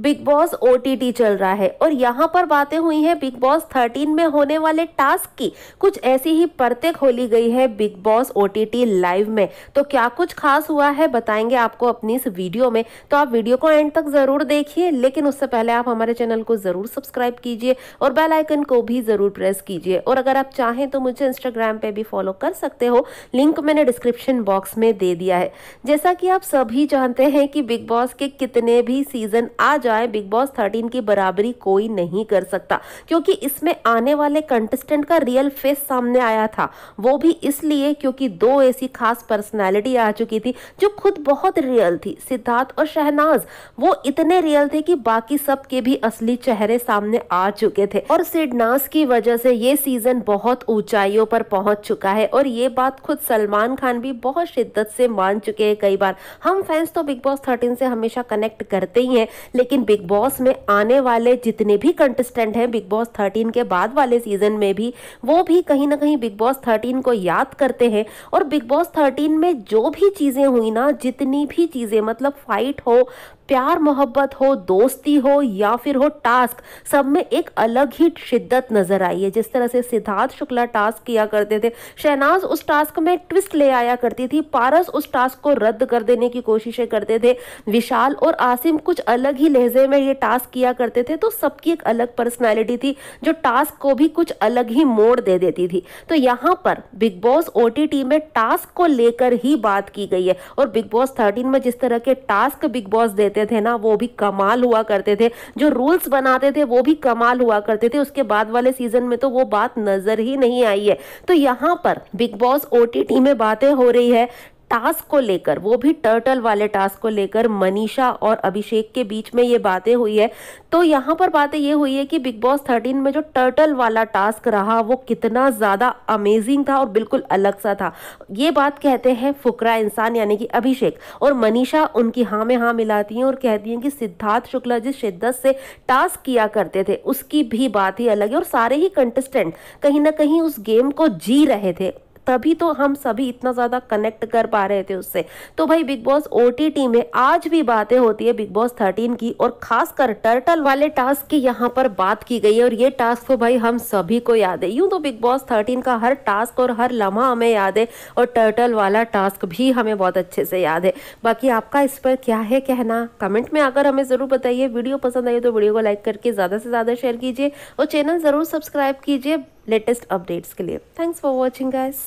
big boss ओ चल रहा है और यहाँ पर बातें हुई हैं बिग बॉस 13 में होने वाले टास्क की कुछ ऐसी ही परतें खोली गई है बिग बॉस ओ लाइव में तो क्या कुछ खास हुआ है बताएंगे आपको अपनी इस वीडियो में तो आप वीडियो को एंड तक ज़रूर देखिए लेकिन उससे पहले आप हमारे चैनल को ज़रूर सब्सक्राइब कीजिए और बेलाइकन को भी ज़रूर प्रेस कीजिए और अगर आप चाहें तो मुझे इंस्टाग्राम पर भी फॉलो कर सकते हो लिंक मैंने डिस्क्रिप्शन बॉक्स में दे दिया है जैसा कि आप सभी जानते हैं कि बिग बॉस के कितने भी सीज़न आ जाए बिग बॉस थर्टीन की बराबरी कोई नहीं कर सकता क्योंकि इसमें आने वाले कंटेस्टेंट का रियल फेस सामने आया था वो भी इसलिए क्योंकि दो ऐसी खास पर्सनैलिटी आ चुकी थी जो खुद बहुत रियल थी सिद्धार्थ और शहनाज वो इतने रियल थे कि बाकी सब के भी असली चेहरे सामने आ चुके थे और सिडनास की वजह से ये सीजन बहुत ऊंचाइयों पर पहुंच चुका है और ये बात खुद सलमान खान भी बहुत शिद्दत से मान चुके हैं कई बार हम फैंस तो बिग बॉस 13 से हमेशा कनेक्ट करते ही हैं लेकिन लेकिन बिग बॉस में आने वाले जितने भी कंटेस्टेंट हैं बिग बॉस थर्टीन के बाद वाले सीजन में भी वो भी कहीं ना कहीं बिग बॉस थर्टीन को याद करते हैं और बिग बॉस थर्टीन में जो भी चीज़ें हुई ना जितनी भी चीज़ें मतलब फाइट हो प्यार मोहब्बत हो दोस्ती हो या फिर हो टास्क सब में एक अलग ही शिद्दत नजर आई है जिस तरह से सिद्धार्थ शुक्ला टास्क किया करते थे शहनाज उस टास्क में ट्विस्ट ले आया करती थी पारस उस टास्क को रद्द कर देने की कोशिशें करते थे विशाल और आसिम कुछ अलग ही लहजे में ये टास्क किया करते थे तो सबकी एक अलग पर्सनैलिटी थी जो टास्क को भी कुछ अलग ही मोड़ दे देती थी तो यहाँ पर बिग बॉस ओ में टास्क को लेकर ही बात की गई है और बिग बॉस थर्टीन में जिस तरह के टास्क बिग बॉस देते करते थे ना वो भी कमाल हुआ करते थे जो रूल्स बनाते थे वो भी कमाल हुआ करते थे उसके बाद वाले सीजन में तो वो बात नजर ही नहीं आई है तो यहाँ पर बिग बॉस ओ में बातें हो रही है टास्क को लेकर वो भी टर्टल वाले टास्क को लेकर मनीषा और अभिषेक के बीच में ये बातें हुई है तो यहाँ पर बातें ये हुई है कि बिग बॉस थर्टीन में जो टर्टल वाला टास्क रहा वो कितना ज़्यादा अमेजिंग था और बिल्कुल अलग सा था ये बात कहते हैं फुकरा इंसान यानी कि अभिषेक और मनीषा उनकी हाँ में हाँ मिलाती हैं और कहती हैं कि सिद्धार्थ शुक्ला जिस शिद्दत से टास्क किया करते थे उसकी भी बात ही अलग है और सारे ही कंटेस्टेंट कहीं ना कहीं उस गेम को जी रहे थे तभी तो हम सभी इतना ज़्यादा कनेक्ट कर पा रहे थे उससे तो भाई बिग बॉस ओ में आज भी बातें होती है बिग बॉस थर्टीन की और खासकर टर्टल वाले टास्क की यहाँ पर बात की गई है और ये टास्क तो भाई हम सभी को याद है यूं तो बिग बॉस थर्टीन का हर टास्क और हर लम्हा हमें याद है और टर्टल वाला टास्क भी हमें बहुत अच्छे से याद है बाकी आपका इस पर क्या है कहना कमेंट में आकर हमें ज़रूर बताइए वीडियो पसंद आई तो वीडियो को लाइक करके ज़्यादा से ज़्यादा शेयर कीजिए और चैनल ज़रूर सब्सक्राइब कीजिए लेटेस्ट अपडेट्स के लिए थैंक्स फॉर वॉचिंग गाइस